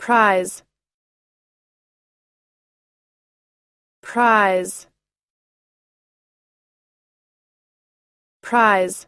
prize prize prize